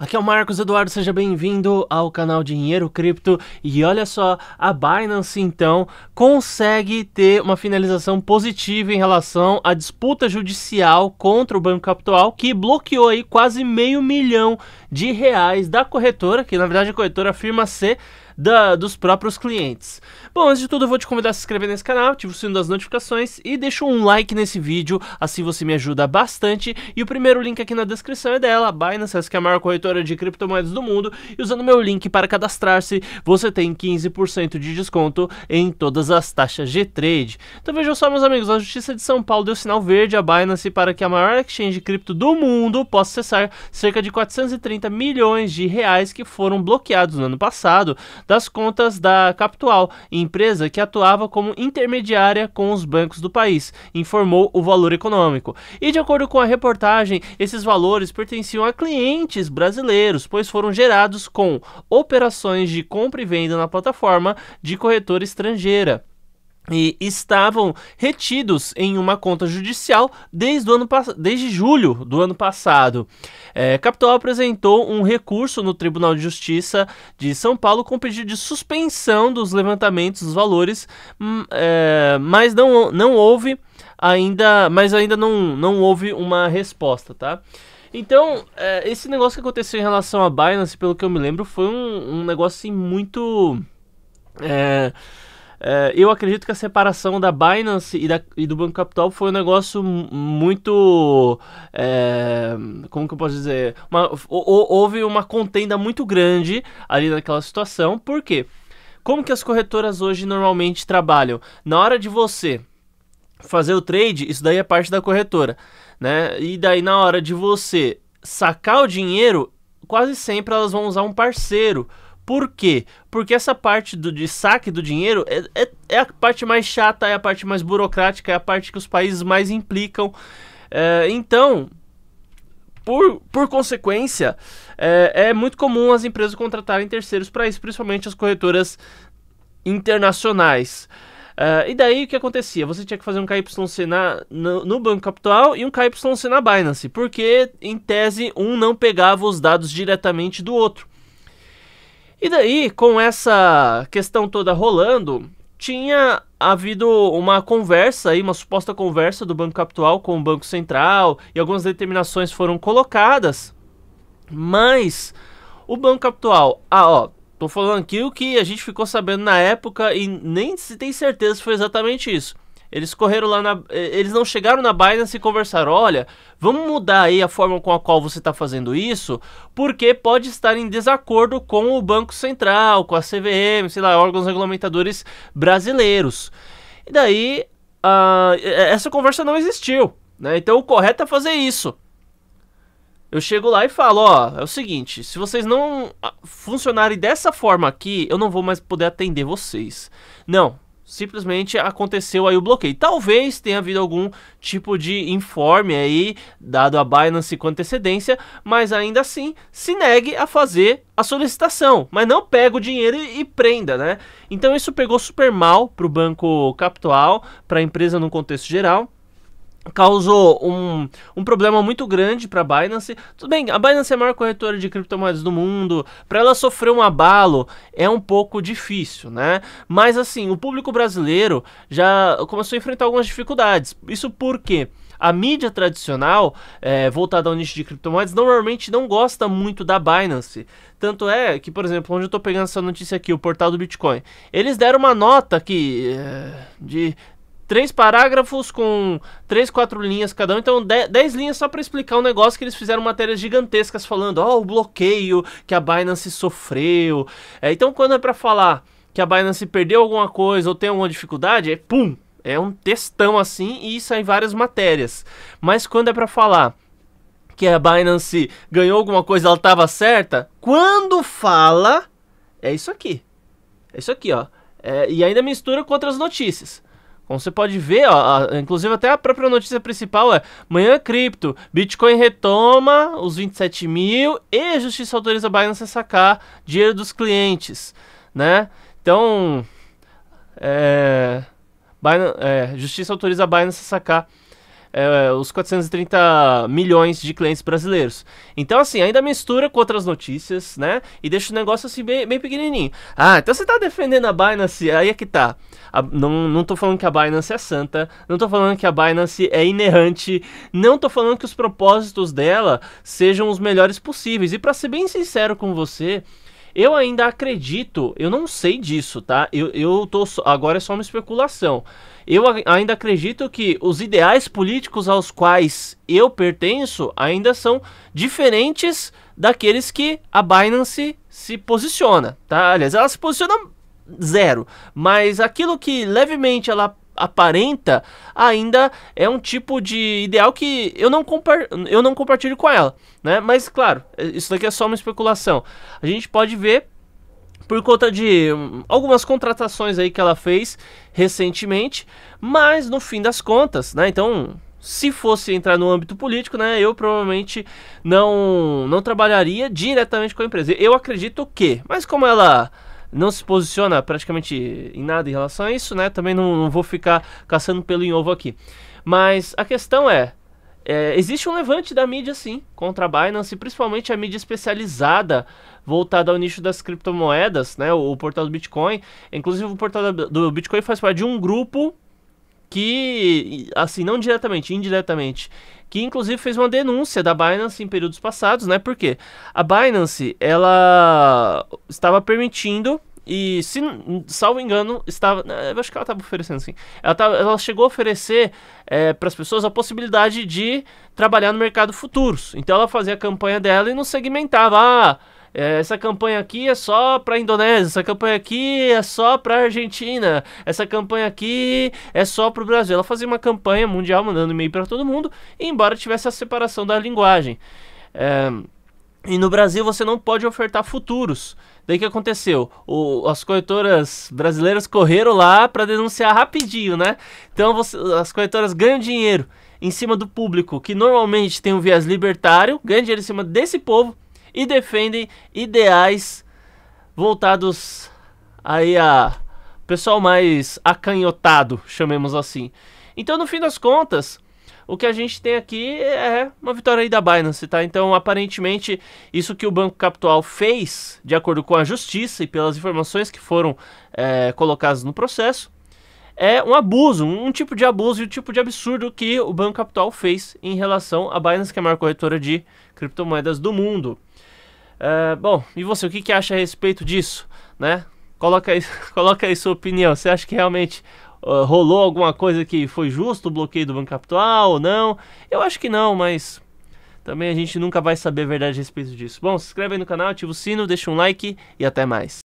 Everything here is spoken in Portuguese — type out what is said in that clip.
Aqui é o Marcos Eduardo, seja bem-vindo ao canal Dinheiro Cripto. E olha só, a Binance então consegue ter uma finalização positiva em relação à disputa judicial contra o Banco Capital, que bloqueou aí quase meio milhão de reais da corretora, que na verdade a corretora afirma ser da, dos próprios clientes. Bom, antes de tudo eu vou te convidar a se inscrever nesse canal, ativa o sino das notificações e deixa um like nesse vídeo, assim você me ajuda bastante. E o primeiro link aqui na descrição é dela, a Binance, que é a maior corretora de criptomoedas do mundo. E usando meu link para cadastrar-se, você tem 15% de desconto em todas as taxas de trade. Então vejam só, meus amigos, a Justiça de São Paulo deu sinal verde à Binance para que a maior exchange de cripto do mundo possa acessar cerca de 430 milhões de reais que foram bloqueados no ano passado das contas da Capital, empresa que atuava como intermediária com os bancos do país, informou o Valor Econômico. E de acordo com a reportagem, esses valores pertenciam a clientes brasileiros, pois foram gerados com operações de compra e venda na plataforma de corretora estrangeira e estavam retidos em uma conta judicial desde, o ano, desde julho do ano passado. É, Capital apresentou um recurso no Tribunal de Justiça de São Paulo com pedido de suspensão dos levantamentos dos valores, hum, é, mas não, não houve ainda, mas ainda não, não houve uma resposta, tá? Então, é, esse negócio que aconteceu em relação à Binance, pelo que eu me lembro, foi um, um negócio assim, muito. É, é, eu acredito que a separação da Binance e, da, e, do Banco Capital foi um negócio muito. É, como que eu posso dizer? Uma, houve uma contenda muito grande ali naquela situação. Por quê? Como que as corretoras hoje normalmente trabalham? Na hora de você fazer o trade, isso daí é parte da corretora. Né? E daí, na hora de você sacar o dinheiro, quase sempre elas vão usar um parceiro por quê? Porque essa parte do, de saque do dinheiro é, é, é a parte mais chata, é a parte mais burocrática, é a parte que os países mais implicam. É, então, por, por consequência, é, é, muito comum as empresas contratarem terceiros para isso, principalmente as corretoras internacionais. Uh, e daí o que acontecia? Você tinha que fazer um KYC na, no, no Banco Capital e um KYC na Binance, porque em tese um não pegava os dados diretamente do outro. E daí, com essa questão toda rolando, tinha havido uma conversa aí, uma suposta conversa do Banco Capital com o Banco Central e algumas determinações foram colocadas, mas o Banco Capital, ah, ó, tô falando aqui o que a gente ficou sabendo na época e nem se tem certeza se foi exatamente isso. Eles correram lá na. Eles não chegaram na Binance e conversaram: olha, vamos mudar aí a forma com a qual você está fazendo isso, porque pode estar em desacordo com o Banco Central, com a CVM, sei lá, órgãos regulamentadores brasileiros. E daí, essa conversa não existiu. Né? Então o correto é fazer isso. Eu chego lá e falo, ó, é o seguinte, se vocês não funcionarem dessa forma aqui, eu não vou mais poder atender vocês. Não, simplesmente aconteceu aí o bloqueio. Talvez tenha havido algum tipo de informe aí dado à Binance com antecedência, mas ainda assim se negue a fazer a solicitação, mas não pega o dinheiro e, e prenda, né? Então isso pegou super mal para o banco Capital, para a empresa no contexto geral causou um, um problema muito grande para a Binance. Tudo bem, a Binance é a maior corretora de criptomoedas do mundo. Para ela sofrer um abalo é um pouco difícil, né? Mas assim, o público brasileiro já começou a enfrentar algumas dificuldades. Isso porque a mídia tradicional, é, voltada ao nicho de criptomoedas, normalmente não gosta muito da Binance. Tanto é que, por exemplo, onde eu estou pegando essa notícia aqui, o portal do Bitcoin, eles deram uma nota que. É, de três parágrafos com três, quatro linhas cada um. Então, dez, dez linhas só para explicar um negócio que eles fizeram matérias gigantescas falando, ó, oh, o bloqueio que a Binance sofreu. É, então, quando é para falar que a Binance perdeu alguma coisa ou tem alguma dificuldade, é pum, é um textão assim e sai várias matérias. Mas quando é para falar que a Binance ganhou alguma coisa, ela estava certa, quando fala, é isso aqui. É isso aqui, ó. É, e ainda mistura com outras notícias. Como você pode ver, ó, a, inclusive até a própria notícia principal é: manhã é cripto, Bitcoin retoma os 27 mil e a justiça autoriza a Binance a sacar dinheiro dos clientes, né? Então, é, Binance, é, justiça autoriza a Binance a sacar é, os 430 milhões de clientes brasileiros. Então, assim, ainda mistura com outras notícias, né? E deixa o negócio assim bem, bem pequenininho. Ah, então você tá defendendo a Binance, aí é que tá. A, não, não tô falando que a Binance é santa, não tô falando que a Binance é inerrante, não tô falando que os propósitos dela sejam os melhores possíveis. E para ser bem sincero com você, eu ainda acredito, eu não sei disso, tá? Eu, eu tô. Agora é só uma especulação. Eu ainda acredito que os ideais políticos aos quais eu pertenço ainda são diferentes daqueles que a Binance se posiciona, tá? Aliás, ela se posiciona zero, mas aquilo que levemente ela aparenta, ainda é um tipo de ideal que eu não, compar eu não compartilho com ela, né? Mas claro, é, isso daqui é só uma especulação. A gente pode ver por conta de hum, algumas contratações aí que ela fez recentemente, mas no fim das contas, né? Então, se fosse entrar no âmbito político, né, eu provavelmente não não trabalharia diretamente com a empresa. Eu acredito que, mas como ela não se posiciona praticamente em nada em relação a isso, né? Também não, não vou ficar caçando pelo em ovo aqui. Mas a questão é, é, existe um levante da mídia sim contra a Binance, principalmente a mídia especializada voltada ao nicho das criptomoedas, né? O, o portal do Bitcoin, inclusive o portal do Bitcoin faz parte de um grupo que, assim, não diretamente, indiretamente, que inclusive fez uma denúncia da Binance em períodos passados, né? Porque a Binance, ela estava permitindo e, se salvo engano, estava, né, eu acho que ela estava oferecendo sim. Ela, tava, ela chegou a oferecer é, eh, para as pessoas a possibilidade de trabalhar no mercado futuros. Então ela fazia a campanha dela e não segmentava, ah, é, essa campanha aqui é só para Indonésia, essa campanha aqui é só para Argentina, essa campanha aqui é só para o Brasil. Ela fazia uma campanha mundial mandando e-mail para todo mundo, embora tivesse a separação da linguagem. É, e no Brasil você não pode ofertar futuros. Daí que aconteceu? O, as corretoras brasileiras correram lá para denunciar rapidinho, né? Então você, as corretoras ganham dinheiro em cima do público que normalmente tem um viés libertário, ganham dinheiro em cima desse povo e defendem ideais voltados aí a pessoal mais acanhotado, chamemos assim. Então, no fim das contas, o que a gente tem aqui é uma vitória aí da Binance, tá? Então, aparentemente, isso que o Banco Capital fez, de acordo com a justiça e pelas informações que foram é, colocadas no processo, é um abuso, um, tipo de abuso e um tipo de absurdo que o Banco Capital fez em relação à Binance, que é a maior corretora de criptomoedas do mundo. É, bom, e você, o que, que acha a respeito disso, né? Coloca aí, coloca aí sua opinião. Você acha que realmente uh, rolou alguma coisa que foi justo o bloqueio do Banco Capital ou não? Eu acho que não, mas também a gente nunca vai saber a verdade a respeito disso. Bom, se inscreve aí no canal, ativa o sino, deixa um like e até mais.